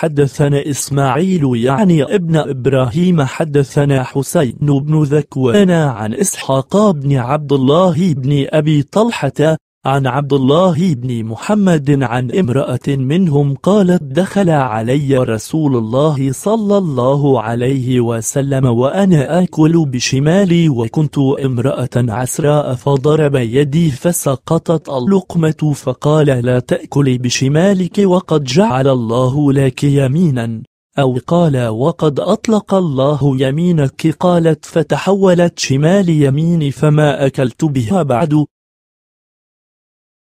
حدثنا إسماعيل يعني ابن إبراهيم حدثنا حسين بن ذكوان عن إسحاق بن عبد الله بن أبي طلحة عن عبد الله بن محمد عن امرأة منهم قالت دخل علي رسول الله صلى الله عليه وسلم وأنا آكل بشمالي وكنت امرأة عسراء فضرب يدي فسقطت اللقمة فقال لا تأكلي بشمالك وقد جعل الله لك يمينا أو قال وقد أطلق الله يمينك قالت فتحولت شمال يميني فما أكلت بها بعد